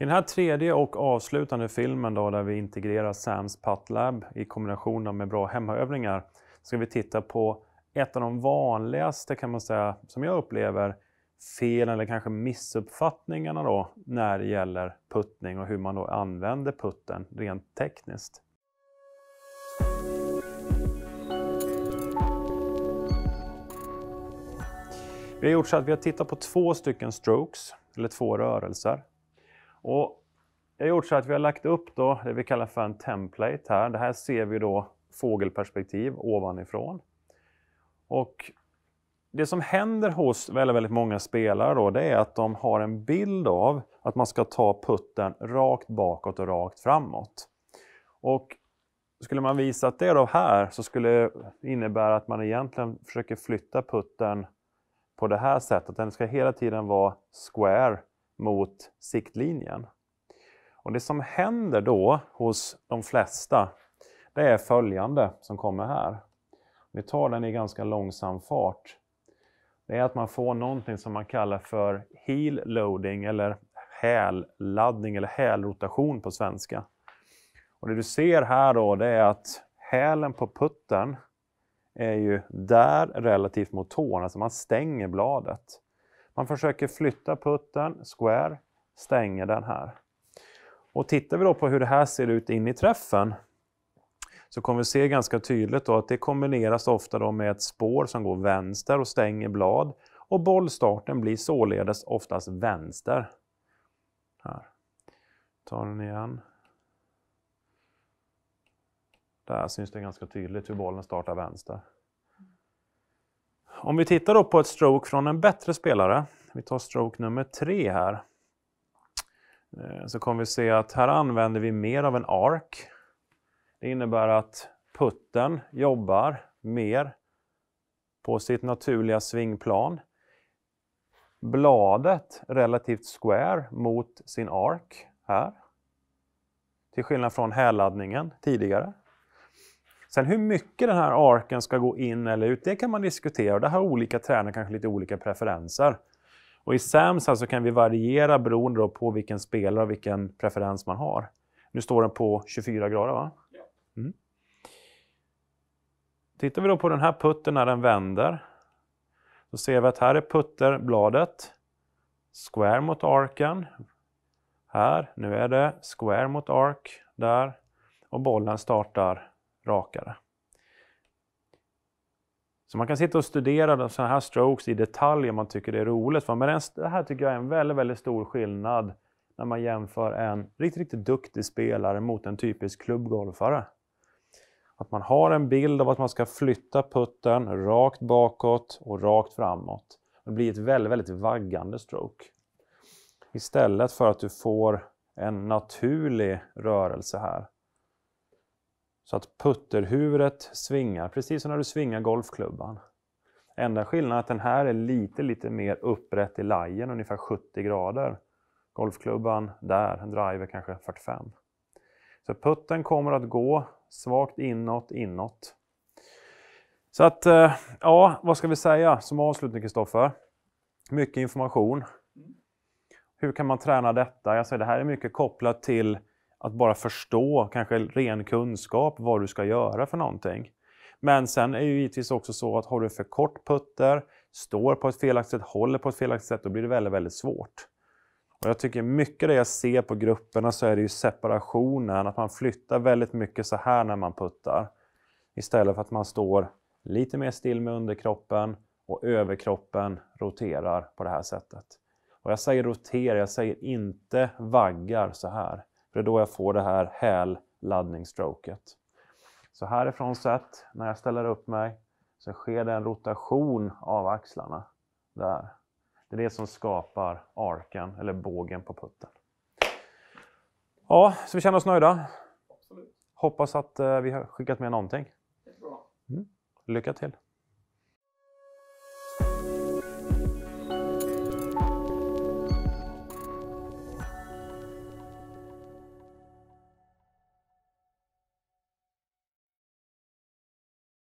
I den här tredje och avslutande filmen då, där vi integrerar Sams Patlab i kombination med bra hemmaövningar ska vi titta på ett av de vanligaste kan man säga, som jag upplever, felen eller kanske missuppfattningarna då när det gäller puttning och hur man då använder putten rent tekniskt. Vi har gjort så att vi har tittat på två stycken strokes, eller två rörelser. Och jag har gjort så att vi har lagt upp då det vi kallar för en template här. Det här ser vi då fågelperspektiv ovanifrån. Och det som händer hos väldigt, väldigt många spelare då, det är att de har en bild av att man ska ta putten rakt bakåt och rakt framåt. Och skulle man visa att det då här så skulle det innebära att man egentligen försöker flytta putten på det här sättet. Den ska hela tiden vara square mot siktlinjen. Och Det som händer då hos de flesta, det är följande som kommer här. Vi tar den i ganska långsam fart. Det är att man får någonting som man kallar för heel loading eller hälladdning eller hälrotation på svenska. Och Det du ser här då det är att hälen på putten är ju där relativt mot tårna, så alltså man stänger bladet. Man försöker flytta putten, square, stänger den här. Och tittar vi då på hur det här ser ut in i träffen så kommer vi se ganska tydligt att det kombineras ofta med ett spår som går vänster och stänger blad och bollstarten blir således oftast vänster. Här. Tar den igen. Där syns det ganska tydligt hur bollen startar vänster. Om vi tittar då på ett stroke från en bättre spelare, vi tar stroke nummer tre här, eh, så kommer vi se att här använder vi mer av en ark. Det innebär att putten jobbar mer på sitt naturliga svingplan. Bladet relativt square mot sin ark här. Till skillnad från hälladdningen tidigare. Sen hur mycket den här arken ska gå in eller ut, det kan man diskutera. Och där har olika tränare kanske lite olika preferenser. Och i SAMS så kan vi variera beroende på vilken spelare och vilken preferens man har. Nu står den på 24 grader va? Mm. Tittar vi då på den här putten när den vänder, Då ser vi att här är putterbladet, square mot arken, här, nu är det square mot ark där och bollen startar rakare. Så man kan sitta och studera sådana här strokes i detalj om man tycker det är roligt. Men det här tycker jag är en väldigt, väldigt stor skillnad när man jämför en riktigt, riktigt duktig spelare mot en typisk klubbgolfare. Att man har en bild av att man ska flytta putten rakt bakåt och rakt framåt. Det blir ett väldigt, väldigt vaggande stroke. Istället för att du får en naturlig rörelse här. Så att putterhuvudet svingar, precis som när du svingar golfklubban. Enda skillnaden är att den här är lite, lite mer upprätt i lajen, ungefär 70 grader. Golfklubban där, driver kanske 45. Så putten kommer att gå svagt inåt, inåt. Så att, eh, ja, vad ska vi säga som avslutning Kristoffer? Mycket information. Hur kan man träna detta? Jag säger, det här är mycket kopplat till att bara förstå, kanske ren kunskap, vad du ska göra för någonting. Men sen är det ju givetvis också så att har du för kort putter, står på ett felaktigt sätt, håller på ett felaktigt sätt, då blir det väldigt, väldigt svårt. Och jag tycker mycket det jag ser på grupperna så är det ju separationen, att man flyttar väldigt mycket så här när man puttar. Istället för att man står lite mer still med underkroppen och överkroppen roterar på det här sättet. Och jag säger rotera, jag säger inte vaggar så här. För det är då jag får det här hälladdningsstroket. Så härifrån sett, när jag ställer upp mig, så sker det en rotation av axlarna. Där. Det är det som skapar arken, eller bågen på putten. Ja, så vi känner oss nöjda. Absolut. Hoppas att eh, vi har skickat med någonting. Mm. Lycka till!